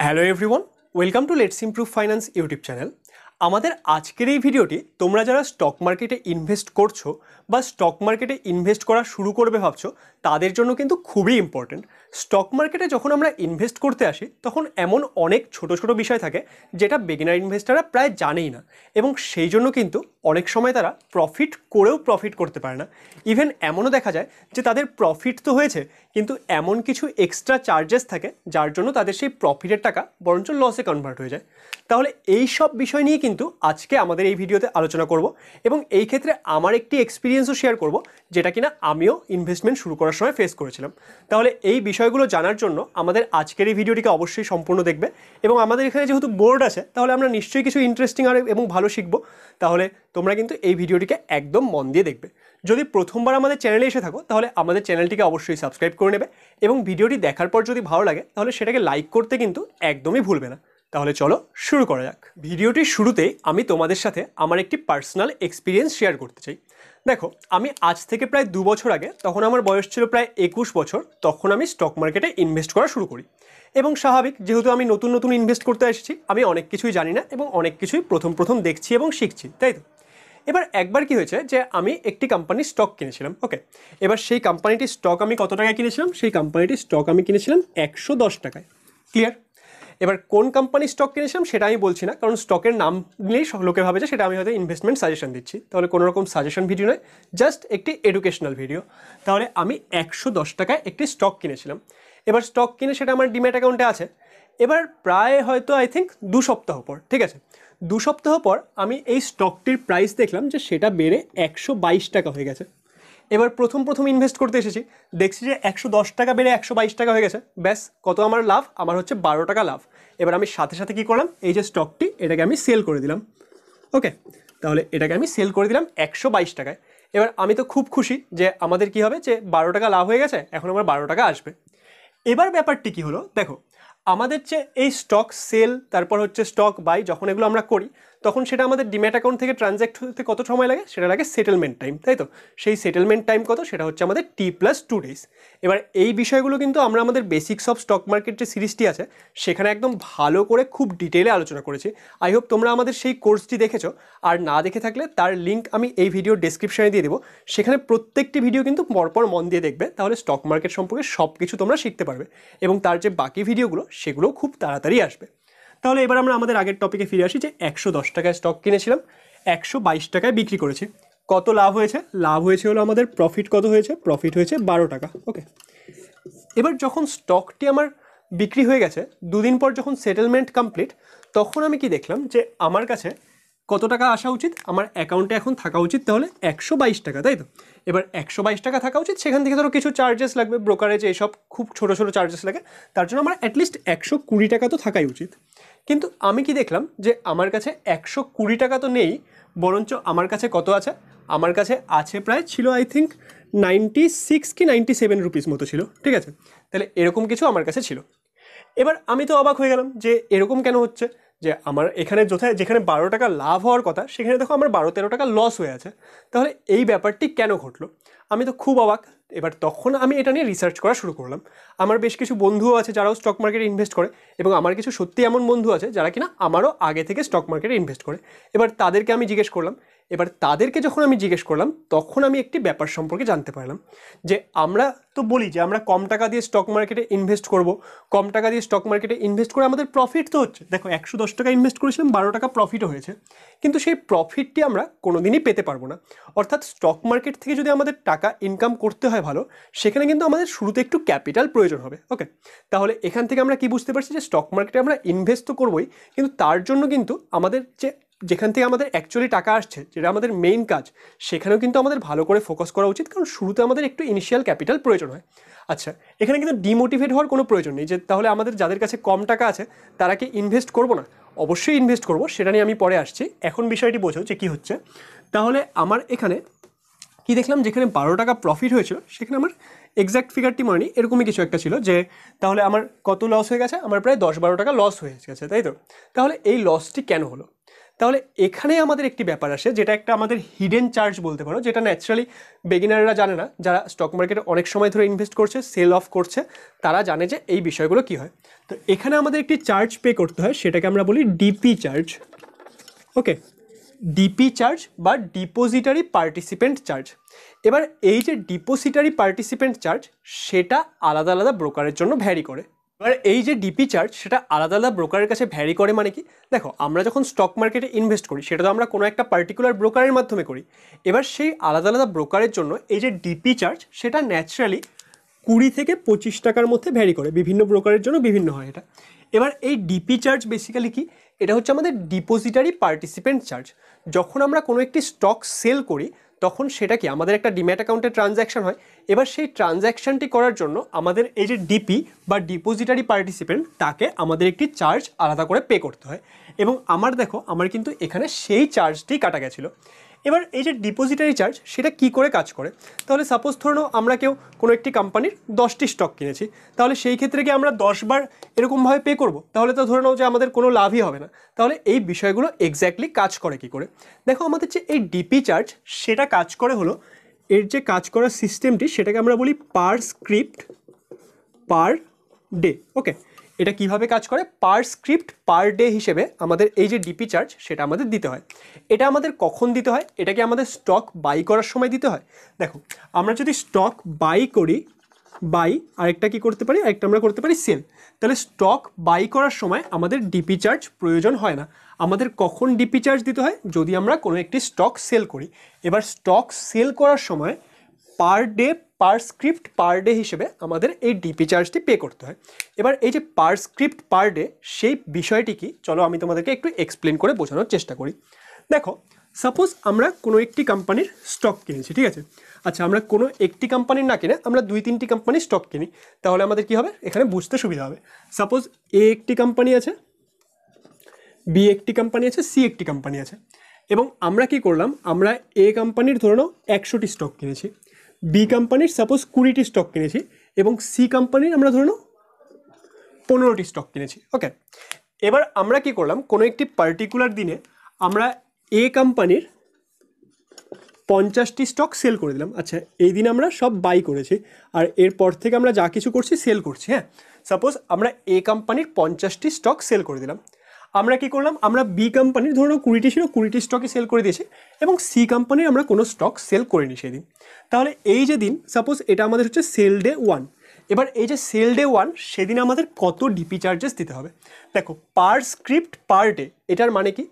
Hello everyone, welcome to Let's Improve Finance YouTube channel. আমাদের আজকের এই ভিডিওটি তোমরা যারা স্টক মার্কেটে ইনভেস্ট করছো বা স্টক মার্কেটে ইনভেস্ট করা শুরু করবে ভাবছো তাদের জন্য কিন্তু খুবই ইম্পর্টেন্ট স্টক মার্কেটে যখন আমরা ইনভেস্ট করতে আসি তখন এমন অনেক ছোট ছোট বিষয় থাকে যেটা বেগিনার ইনভেস্টাররা প্রায় জানেই না এবং সেই জন্য কিন্তু অনেক সময় তারা প্রফিট করেও প্রফিট করতে পারে না ইভেন এমনও দেখা যায় যে তাদের প্রফিট তো হয়েছে কিন্তু এমন কিছু এক্সট্রা চার্জেস থাকে যার জন্য তাদের সেই প্রফিটের টাকা বরঞ্চ লসে কনভার্ট হয়ে যায় তাহলে এই সব বিষয় নিয়ে কিন্তু আজকে আমাদের এই ভিডিওতে আলোচনা করব এবং এই ক্ষেত্রে আমার একটি এক্সপিরিয়েন্সও শেয়ার করব যেটা কিনা আমিও ইনভেস্টমেন্ট শুরু করার সময় ফেস করেছিলাম তাহলে এই বিষয়গুলো জানার জন্য আমাদের আজকের এই ভিডিওটিকে অবশ্যই সম্পূর্ণ দেখবে এবং আমাদের এখানে যেহেতু বোর্ড আছে তাহলে আমরা নিশ্চয়ই কিছু ইন্টারেস্টিং আর এবং ভালো শিখব তাহলে তোমরা কিন্তু এই ভিডিওটিকে একদম মন দিয়ে দেখবে যদি প্রথমবার আমাদের চ্যানেলে এসে থাকো তাহলে আমাদের চ্যানেলটিকে অবশ্যই সাবস্ক্রাইব করে নেবে এবং ভিডিওটি দেখার পর যদি ভালো লাগে তাহলে সেটাকে লাইক করতে কিন্তু একদমই ভুলবে না তাহলে চলো শুরু করা যাক ভিডিওটির শুরুতে আমি তোমাদের সাথে আমার একটি পার্সোনাল এক্সপিরিয়েন্স শেয়ার করতে চাই দেখো আমি আজ থেকে প্রায় দু বছর আগে তখন আমার বয়স ছিল প্রায় একুশ বছর তখন আমি স্টক মার্কেটে ইনভেস্ট করা শুরু করি এবং স্বাভাবিক যেহেতু আমি নতুন নতুন ইনভেস্ট করতে এসেছি আমি অনেক কিছুই জানি না এবং অনেক কিছুই প্রথম প্রথম দেখছি এবং শিখছি তাই তো এবার একবার কি হয়েছে যে আমি একটি কোম্পানির স্টক কিনেছিলাম ওকে এবার সেই কোম্পানিটির স্টক আমি কত টাকায় কিনেছিলাম সেই কোম্পানিটির স্টক আমি কিনেছিলাম একশো দশ টাকায় ক্লিয়ার এবার কোন কোম্পানির স্টক কিনেছিলাম সেটা আমি বলছি না কারণ স্টকের নাম নিয়েই লোকে ভাবে যে সেটা আমি হয়তো ইনভেস্টমেন্ট সাজেশন দিচ্ছি তাহলে কোনো রকম সাজেশন ভিডিও নয় জাস্ট একটি এডুকেশনাল ভিডিও তাহলে আমি একশো দশ টাকায় একটি স্টক কিনেছিলাম এবার স্টক কিনে সেটা আমার ডিম্যাট অ্যাকাউন্টে আছে এবার প্রায় হয়তো আই থিঙ্ক দু সপ্তাহ পর ঠিক আছে দু সপ্তাহ পর আমি এই স্টকটির প্রাইস দেখলাম যে সেটা বেড়ে একশো টাকা হয়ে গেছে এবার প্রথম প্রথম ইনভেস্ট করতে এসেছি দেখছি যে একশো দশ টাকা বেড়ে একশো বাইশ টাকা হয়ে গেছে ব্যাস কত আমার লাভ আমার হচ্ছে বারো টাকা লাভ এবার আমি সাথে সাথে কী করলাম এই যে স্টকটি এটাকে আমি সেল করে দিলাম ওকে তাহলে এটাকে আমি সেল করে দিলাম একশো বাইশ টাকায় এবার আমি তো খুব খুশি যে আমাদের কি হবে যে বারো টাকা লাভ হয়ে গেছে এখন আমার বারো টাকা আসবে এবার ব্যাপারটি কী হলো দেখো আমাদের যে এই স্টক সেল তারপর হচ্ছে স্টক বাই যখন এগুলো আমরা করি তখন সেটা আমাদের ডিম্যাট অ্যাকাউন্ট থেকে ট্রানজ্যাক্ট হতে কত সময় লাগে সেটা লাগে সেটেলমেন্ট টাইম তাই তো সেই সেটেলমেন্ট টাইম কত সেটা হচ্ছে আমাদের টি প্লাস টু ডেজ এবার এই বিষয়গুলো কিন্তু আমরা আমাদের বেসিক্স অফ স্টক মার্কেট যে সিরিজটি আছে সেখানে একদম ভালো করে খুব ডিটেলে আলোচনা করেছি আই হোপ তোমরা আমাদের সেই কোর্সটি দেখেছো আর না দেখে থাকলে তার লিঙ্ক আমি এই ভিডিও ডেসক্রিপশানে দিয়ে দেবো সেখানে প্রত্যেকটি ভিডিও কিন্তু পরপর মন দিয়ে দেখবে তাহলে স্টক মার্কেট সম্পর্কে সব কিছু তোমরা শিখতে পারবে এবং তার যে বাকি ভিডিওগুলো সেগুলো খুব তাড়াতাড়ি আসবে তাহলে এবার আমরা আমাদের আগের টপিকে ফিরে আসি যে একশো দশ টাকায় স্টক কিনেছিলাম একশো বাইশ টাকায় বিক্রি করেছি কত লাভ হয়েছে লাভ হয়েছে হলো আমাদের প্রফিট কত হয়েছে প্রফিট হয়েছে বারো টাকা ওকে এবার যখন স্টকটি আমার বিক্রি হয়ে গেছে দুদিন পর যখন সেটেলমেন্ট কমপ্লিট তখন আমি কি দেখলাম যে আমার কাছে কত টাকা আসা উচিত আমার অ্যাকাউন্টে এখন থাকা উচিত তাহলে একশো বাইশ টাকা তাই তো এবার একশো বাইশ টাকা থাকা উচিত সেখান থেকে ধরো কিছু চার্জেস লাগবে ব্রোকারেজ এইসব খুব ছোটো ছোটো চার্জেস লাগে তার জন্য আমার অ্যাটলিস্ট একশো কুড়ি টাকা তো থাকাই উচিত কিন্তু আমি কি দেখলাম যে আমার কাছে একশো কুড়ি টাকা তো নেই বরঞ্চ আমার কাছে কত আছে আমার কাছে আছে প্রায় ছিল আই থিঙ্ক নাইনটি সিক্স কি নাইনটি সেভেন রুপিস মতো ছিল ঠিক আছে তাহলে এরকম কিছু আমার কাছে ছিল এবার আমি তো অবাক হয়ে গেলাম যে এরকম কেন হচ্ছে যে আমার এখানে যথায় যেখানে বারো টাকা লাভ হওয়ার কথা সেখানে দেখো আমার বারো তেরো টাকা লস হয়ে আছে তাহলে এই ব্যাপারটি কেন ঘটলো আমি তো খুব অবাক এবার তখন আমি এটা নিয়ে রিসার্চ করা শুরু করলাম আমার বেশ কিছু বন্ধুও আছে যারাও স্টক মার্কেটে ইনভেস্ট করে এবং আমার কিছু সত্যি এমন বন্ধু আছে যারা কিনা আমারও আগে থেকে স্টক মার্কেটে ইনভেস্ট করে এবার তাদেরকে আমি জিজ্ঞেস করলাম এবার তাদেরকে যখন আমি জিজ্ঞেস করলাম তখন আমি একটি ব্যাপার সম্পর্কে জানতে পারলাম যে আমরা তো বলি যে আমরা কম টাকা দিয়ে স্টক মার্কেটে ইনভেস্ট করব কম টাকা দিয়ে স্টক মার্কেটে ইনভেস্ট করে আমাদের প্রফিট তো হচ্ছে দেখো একশো দশ টাকা ইনভেস্ট করেছিলাম বারো টাকা প্রফিটও হয়েছে কিন্তু সেই প্রফিটটি আমরা কোনো দিনই পেতে পারবো না অর্থাৎ স্টক মার্কেট থেকে যদি আমাদের টাকা ইনকাম করতে হয় ভালো সেখানে কিন্তু আমাদের শুরুতে একটু ক্যাপিটাল প্রয়োজন হবে ওকে তাহলে এখান থেকে আমরা কি বুঝতে পারছি যে স্টক মার্কেটে আমরা ইনভেস্ট তো করবোই কিন্তু তার জন্য কিন্তু আমাদের যে যেখান থেকে আমাদের অ্যাকচুয়ালি টাকা আসছে যেটা আমাদের মেইন কাজ সেখানেও কিন্তু আমাদের ভালো করে ফোকাস করা উচিত কারণ শুরুতে আমাদের একটু ইনিশিয়াল ক্যাপিটাল প্রয়োজন হয় আচ্ছা এখানে কিন্তু ডিমোটিভেট হওয়ার কোনো প্রয়োজন নেই যে তাহলে আমাদের যাদের কাছে কম টাকা আছে তারা কি ইনভেস্ট করবো না অবশ্যই ইনভেস্ট করব সেটা নিয়ে আমি পরে আসছি এখন বিষয়টি বোঝো যে কী হচ্ছে তাহলে আমার এখানে কি দেখলাম যেখানে বারো টাকা প্রফিট হয়েছিল সেখানে আমার এক্স্যাক্ট ফিগারটি মনে নেই এরকমই কিছু একটা ছিল যে তাহলে আমার কত লস হয়ে গেছে আমার প্রায় দশ বারো টাকা লস হয়ে গেছে তাই তো তাহলে এই লসটি কেন হলো তাহলে এখানে আমাদের একটি ব্যাপার আসে যেটা একটা আমাদের হিডেন চার্জ বলতে পারো যেটা ন্যাচারালি বেগিনাররা জানে না যারা স্টক মার্কেটে অনেক সময় ধরে ইনভেস্ট করছে সেল অফ করছে তারা জানে যে এই বিষয়গুলো কি হয় তো এখানে আমাদের একটি চার্জ পে করতে হয় সেটাকে আমরা বলি DP charge okay DP charge বা ডিপোজিটারি পার্টিসিপেন্ট চার্জ এবার এই যে ডিপোজিটারি পার্টিসিপেন্ট চার্জ সেটা আলাদা আলাদা ব্রোকারের জন্য ভ্যারি করে এবার এই যে ডিপি চার্জ সেটা আলাদা আলাদা ব্রোকারের কাছে ভ্যারি করে মানে কি দেখো আমরা যখন স্টক মার্কেটে ইনভেস্ট করি সেটা তো আমরা কোনো একটা পার্টিকুলার ব্রোকারের মাধ্যমে করি এবার সেই আলাদা আলাদা ব্রোকারের জন্য এই যে ডিপি চার্জ সেটা ন্যাচারালি কুড়ি থেকে পঁচিশ টাকার মধ্যে ভ্যারি করে বিভিন্ন ব্রোকারের জন্য বিভিন্ন হয় এটা এবার এই ডিপি চার্জ বেসিক্যালি কি এটা হচ্ছে আমাদের ডিপোজিটারি পার্টিসিপেন্ট চার্জ যখন আমরা কোনো একটি স্টক সেল করি তখন সেটা কি আমাদের একটা ডিম্যাট অ্যাকাউন্টে ট্রানজ্যাকশন হয় এবার সেই ট্রানজ্যাকশানটি করার জন্য আমাদের এই যে ডিপি বা ডিপোজিটারি পার্টিসিপেন্ট তাকে আমাদের একটি চার্জ আলাদা করে পে করতে হয় এবং আমার দেখো আমার কিন্তু এখানে সেই চার্জটি কাটা গেছিলো এবার এই যে ডিপোজিটারি চার্জ সেটা কি করে কাজ করে তাহলে সাপোজ ধরুন আমরা কেউ কোনো একটি কোম্পানির দশটি স্টক কিনেছি তাহলে সেই ক্ষেত্রে কি আমরা দশবার এরকমভাবে পে করব তাহলে তো ধরে নাও যে আমাদের কোনো লাভই হবে না তাহলে এই বিষয়গুলো এক্স্যাক্টলি কাজ করে কি করে দেখো আমাদের যে এই ডিপি চার্জ সেটা কাজ করে হলো এর যে কাজ করার সিস্টেমটি সেটাকে আমরা বলি পার স্ক্রিপ্ট পার ডে ওকে এটা কিভাবে কাজ করে পার স্ক্রিপ্ট পার ডে হিসেবে আমাদের এই যে ডিপি চার্জ সেটা আমাদের দিতে হয় এটা আমাদের কখন দিতে হয় এটাকে আমাদের স্টক বাই করার সময় দিতে হয় দেখো আমরা যদি স্টক বাই করি বাই আরেকটা কি করতে পারি আরেকটা আমরা করতে পারি সেল তাহলে স্টক বাই করার সময় আমাদের ডিপি চার্জ প্রয়োজন হয় না আমাদের কখন ডিপি চার্জ দিতে হয় যদি আমরা কোনো একটি স্টক সেল করি এবার স্টক সেল করার সময় per day per script per day হিসেবে আমাদের এই ডিপি চার্জটি পে করতে হয় এবার এই যে পার স্ক্রিপ্ট পার ডে সেই বিষয়টি কি চলো আমি তোমাদেরকে একটু এক্সপ্লেন করে বোঝানোর চেষ্টা করি দেখো সাপোজ আমরা কোনো একটি কোম্পানির স্টক কিনেছি ঠিক আছে আচ্ছা আমরা কোনো একটি কোম্পানির না কিনে আমরা দুই তিনটি কোম্পানির স্টক কিনি তাহলে আমাদের কি হবে এখানে বুঝতে সুবিধা হবে সাপোজ এ একটি কোম্পানি আছে বি একটি কোম্পানি আছে সি একটি কোম্পানি আছে এবং আমরা কি করলাম আমরা এ কোম্পানির ধরে নাও একশোটি স্টক কিনেছি বি কোম্পানির সাপোজ কুড়িটি স্টক কিনেছি এবং সি কোম্পানির আমরা ধরে নাও পনেরোটি স্টক কিনেছি ওকে এবার আমরা কি করলাম কোনো একটি পার্টিকুলার দিনে আমরা এ কোম্পানির পঞ্চাশটি স্টক সেল করে দিলাম আচ্ছা এই দিন আমরা সব বাই করেছি আর এরপর থেকে আমরা যা কিছু করছি সেল করছি হ্যাঁ সাপোজ আমরা এ কোম্পানির পঞ্চাশটি স্টক সেল করে দিলাম আমরা কি করলাম আমরা বি কোম্পানির ধরুন কুড়িটি ছিল কুড়িটি স্টকে সেল করে দিয়েছি এবং সি কোম্পানির আমরা কোনো স্টক সেল করিনি সেদিন তাহলে এই যে দিন সাপোজ এটা আমাদের হচ্ছে সেল ডে ওয়ান এবার এই যে সেল ডে ওয়ান সেদিন আমাদের কত ডিপি চার্জেস দিতে হবে দেখো পার স্ক্রিপ্ট পার ডে এটার মানে কি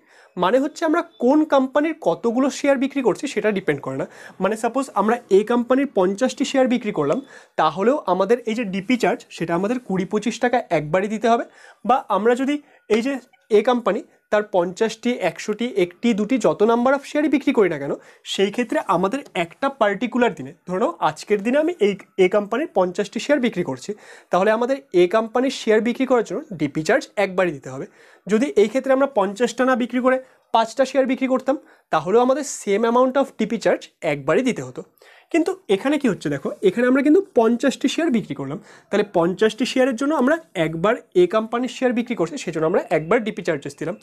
মানে হচ্ছে আমরা কোন কোম্পানির কতগুলো শেয়ার বিক্রি করছি সেটা ডিপেন্ড করে না মানে সাপোজ আমরা এই কোম্পানির পঞ্চাশটি শেয়ার বিক্রি করলাম তাহলেও আমাদের এই যে ডিপি চার্জ সেটা আমাদের কুড়ি পঁচিশ টাকা একবারই দিতে হবে বা আমরা যদি এই যে এ কোম্পানি তার পঞ্চাশটি একশোটি একটি দুটি যত নাম্বার অফ শেয়ারই বিক্রি করি না কেন সেই ক্ষেত্রে আমাদের একটা পার্টিকুলার দিনে ধরো আজকের দিনে আমি এই এ কোম্পানির পঞ্চাশটি শেয়ার বিক্রি করছি তাহলে আমাদের এ কোম্পানির শেয়ার বিক্রি করার জন্য ডিপি চার্জ একবারই দিতে হবে যদি এই ক্ষেত্রে আমরা পঞ্চাশটা না বিক্রি করে পাঁচটা শেয়ার বিক্রি করতাম তাহলেও আমাদের same amount of DP charge একবারই দিতে হতো কিন্তু এখানে কি হচ্ছে দেখো এখানে আমরা কিন্তু পঞ্চাশটি শেয়ার বিক্রি করলাম তাহলে পঞ্চাশটি শেয়ারের জন্য আমরা একবার এ কোম্পানির শেয়ার বিক্রি করছি সেজন্য আমরা একবার ডিপি চার্জেস দিলাম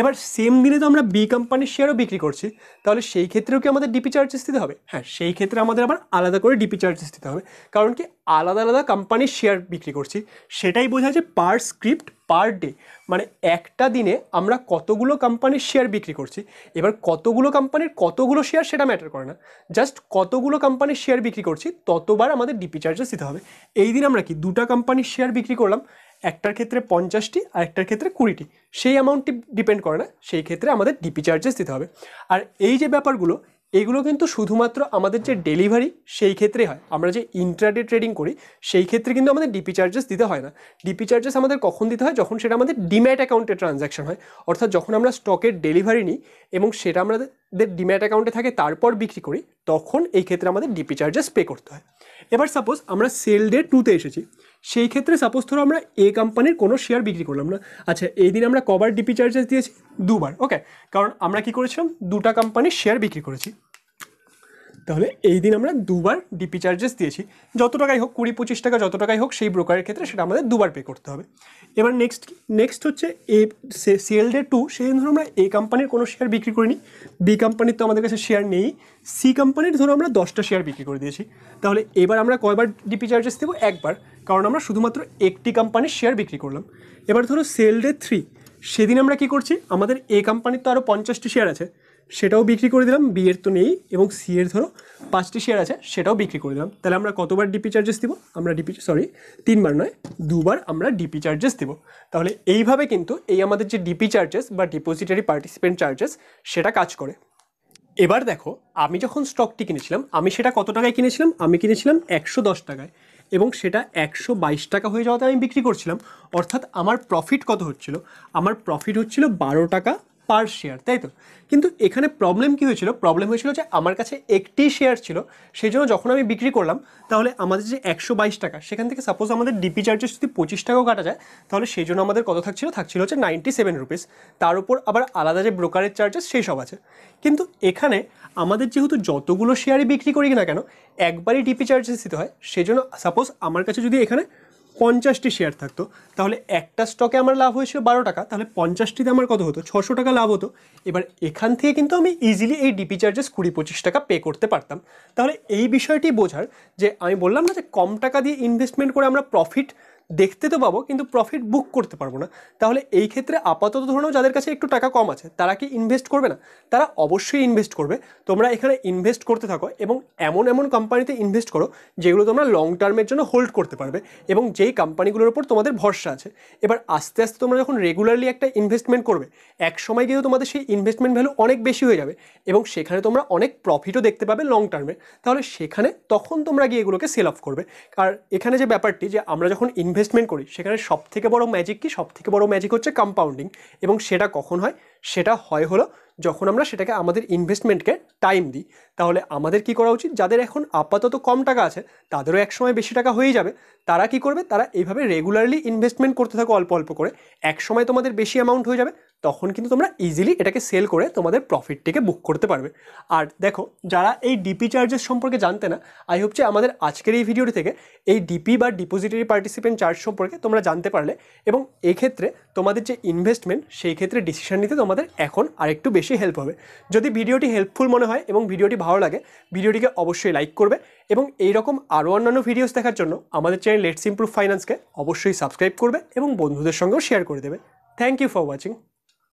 এবার সেম দিনে তো আমরা বি কোম্পানির শেয়ারও বিক্রি করছি তাহলে সেই ক্ষেত্রেও কি আমাদের ডিপি চার্জেস দিতে হবে হ্যাঁ সেই ক্ষেত্রে আমাদের আবার আলাদা করে ডিপি চার্জেস দিতে হবে কারণ কি আলাদা আলাদা কোম্পানির শেয়ার বিক্রি করছি সেটাই বোঝা যে পার স্ক্রিপ্ট পার ডে মানে একটা দিনে আমরা কতগুলো কোম্পানির শেয়ার বিক্রি করছি এবার কতগুলো কোম্পানির কতগুলো শেয়ার সেটা ম্যাটার করে না জাস্ট কতগুলো কোম্পানির শেয়ার বিক্রি করছি ততবার আমাদের ডিপি চার্জেস দিতে হবে এই দিন আমরা কি দুটা কোম্পানির শেয়ার বিক্রি করলাম একটার ক্ষেত্রে পঞ্চাশটি আর একটার ক্ষেত্রে কুড়িটি সেই অ্যামাউন্টটি ডিপেন্ড করে না সেই ক্ষেত্রে আমাদের ডিপি চার্জেস দিতে হবে আর এই যে ব্যাপারগুলো এগুলো কিন্তু শুধুমাত্র আমাদের যে ডেলিভারি সেই ক্ষেত্রে হয় আমরা যে ইন্টারডে ট্রেডিং করি সেই ক্ষেত্রে কিন্তু আমাদের ডিপি চার্জেস দিতে হয় না ডিপি চার্জেস আমাদের কখন দিতে হয় যখন সেটা আমাদের ডিম্যাট অ্যাকাউন্টে ট্রানজ্যাকশন হয় অর্থাৎ যখন আমরা স্টকের ডেলিভারি নিই এবং সেটা আমাদের ডিম্যাট অ্যাকাউন্টে থাকে তারপর বিক্রি করি তখন এই ক্ষেত্রে আমাদের ডিপি চার্জেস পে করতে হয় এবার সাপোজ আমরা সেল ডে টুতে এসেছি সেই ক্ষেত্রে সাপোজ ধরো আমরা এ কোম্পানির কোনো শেয়ার বিক্রি করলাম না আচ্ছা এই দিন আমরা কবার ডিপি চার্জেস দিয়েছি দুবার ওকে কারণ আমরা কি করেছিলাম দুটা কোম্পানির শেয়ার বিক্রি করেছি তাহলে এই দিন আমরা দুবার ডিপি চার্জেস দিয়েছি যত টাকাই হোক কুড়ি পঁচিশ টাকা যত টাকাই হোক সেই ব্রোকারের ক্ষেত্রে সেটা আমাদের দুবার পে করতে হবে এবার নেক্সট কি নেক্সট হচ্ছে এ সিএল ডে টু সেদিন ধরো আমরা এ কোম্পানির কোনো শেয়ার বিক্রি করিনি বি কোম্পানির তো আমাদের কাছে শেয়ার নেই সি কোম্পানির ধরো আমরা দশটা শেয়ার বিক্রি করে দিয়েছি তাহলে এবার আমরা কয়বার ডিপি চার্জেস দেবো একবার কারণ আমরা শুধুমাত্র একটি কোম্পানির শেয়ার বিক্রি করলাম এবার ধরো সেল ডে থ্রি সেদিন আমরা কি করছি আমাদের এ কোম্পানির তো আরও পঞ্চাশটি শেয়ার আছে সেটাও বিক্রি করে দিলাম বি এর তো নেই এবং সি এর ধরো পাঁচটি শেয়ার আছে সেটাও বিক্রি করে দিলাম তাহলে আমরা কতবার ডিপি চার্জেস দিব আমরা ডিপি সরি তিনবার নয় দুবার আমরা ডিপি চার্জেস দিব তাহলে এইভাবে কিন্তু এই আমাদের যে ডিপি চার্জেস বা ডিপোজিটারি পার্টিসিপেন্ট চার্জেস সেটা কাজ করে এবার দেখো আমি যখন স্টকটি কিনেছিলাম আমি সেটা কত টাকায় কিনেছিলাম আমি কিনেছিলাম একশো দশ টাকায় এবং সেটা একশো বাইশ টাকা হয়ে যাওয়াতে আমি বিক্রি করছিলাম অর্থাৎ আমার প্রফিট কত হচ্ছিল আমার প্রফিট হচ্ছিল বারো টাকা পার শেয়ার তাই তো কিন্তু এখানে প্রবলেম কী হয়েছিল প্রবলেম হয়েছিল যে আমার কাছে একটি শেয়ার ছিল সেই জন্য যখন আমি বিক্রি করলাম তাহলে আমাদের যে একশো বাইশ টাকা সেখান থেকে সাপোজ আমাদের ডিপি চার্জেস যদি পঁচিশ টাকাও কাটা যায় তাহলে সেই জন্য আমাদের কত থাকছিল থাকছিল হচ্ছে নাইনটি সেভেন রুপিস তার উপর আবার আলাদা যে ব্রোকারের চার্জেস সেই সব আছে কিন্তু এখানে আমাদের যেহেতু যতগুলো শেয়ারই বিক্রি করি না কেন একবারই ডিপি চার্জেস দিতে হয় সেই জন্য সাপোজ আমার কাছে যদি এখানে পঞ্চাশটি শেয়ার থাকতো তাহলে একটা স্টকে আমার লাভ হয়েছিল বারো টাকা তাহলে পঞ্চাশটিতে আমার কত হতো ছশো টাকা লাভ হতো এবার এখান থেকে কিন্তু আমি ইজিলি এই ডিপি চার্জেস কুড়ি পঁচিশ টাকা পে করতে পারতাম তাহলে এই বিষয়টি বোঝার যে আমি বললাম না যে কম টাকা দিয়ে ইনভেস্টমেন্ট করে আমরা প্রফিট দেখতে তো পাবো কিন্তু প্রফিট বুক করতে পারবো না তাহলে এই ক্ষেত্রে আপাতত ধরুন যাদের কাছে একটু টাকা কম আছে তারা কি ইনভেস্ট করবে না তারা অবশ্যই ইনভেস্ট করবে তোমরা এখানে ইনভেস্ট করতে থাকো এবং এমন এমন কোম্পানিতে ইনভেস্ট করো যেগুলো তোমরা লং টার্মের জন্য হোল্ড করতে পারবে এবং যেই কোম্পানিগুলোর উপর তোমাদের ভরসা আছে এবার আস্তে আস্তে তোমরা যখন রেগুলারলি একটা ইনভেস্টমেন্ট করবে এক সময় গিয়েও তোমাদের সেই ইনভেস্টমেন্ট ভ্যালু অনেক বেশি হয়ে যাবে এবং সেখানে তোমরা অনেক প্রফিটও দেখতে পাবে লং টার্মে তাহলে সেখানে তখন তোমরা গিয়ে এগুলোকে সেল অফ করবে আর এখানে যে ব্যাপারটি যে আমরা যখন ইনভেস্টমেন্ট করি সেখানে সব থেকে বড় ম্যাজিক কি থেকে বড় ম্যাজিক হচ্ছে কম্পাউন্ডিং এবং সেটা কখন হয় সেটা হয় হলো যখন আমরা সেটাকে আমাদের ইনভেস্টমেন্টকে টাইম দিই তাহলে আমাদের কি করা উচিত যাদের এখন আপাতত কম টাকা আছে তাদেরও একসময় বেশি টাকা হয়ে যাবে তারা কি করবে তারা এইভাবে রেগুলারলি ইনভেস্টমেন্ট করতে থাকো অল্প অল্প করে একসময় তোমাদের বেশি অ্যামাউন্ট হয়ে যাবে তখন কিন্তু তোমরা ইজিলি এটাকে সেল করে তোমাদের প্রফিটটিকে বুক করতে পারবে আর দেখো যারা এই ডিপি চার্জেস সম্পর্কে জানতে না আই হোপ যে আমাদের আজকের এই ভিডিওটি থেকে এই ডিপি বা ডিপোজিটারি পার্টিসিপেন্ট চার্জ সম্পর্কে তোমরা জানতে পারলে এবং এক্ষেত্রে তোমাদের যে ইনভেস্টমেন্ট সেই ক্ষেত্রে ডিসিশন নিতে তোমাদের এখন আরেকটু বেশি হেল্প হবে যদি ভিডিওটি হেল্পফুল মনে হয় এবং ভিডিওটি ভালো লাগে ভিডিওটিকে অবশ্যই লাইক করবে এবং এইরকম আরও অন্যান্য ভিডিওস দেখার জন্য আমাদের চ্যানেল লেটস ইম্প্রুভ ফাইন্যান্সকে অবশ্যই সাবস্ক্রাইব করবে এবং বন্ধুদের সঙ্গেও শেয়ার করে দেবে থ্যাংক ইউ ফর ওয়াচিং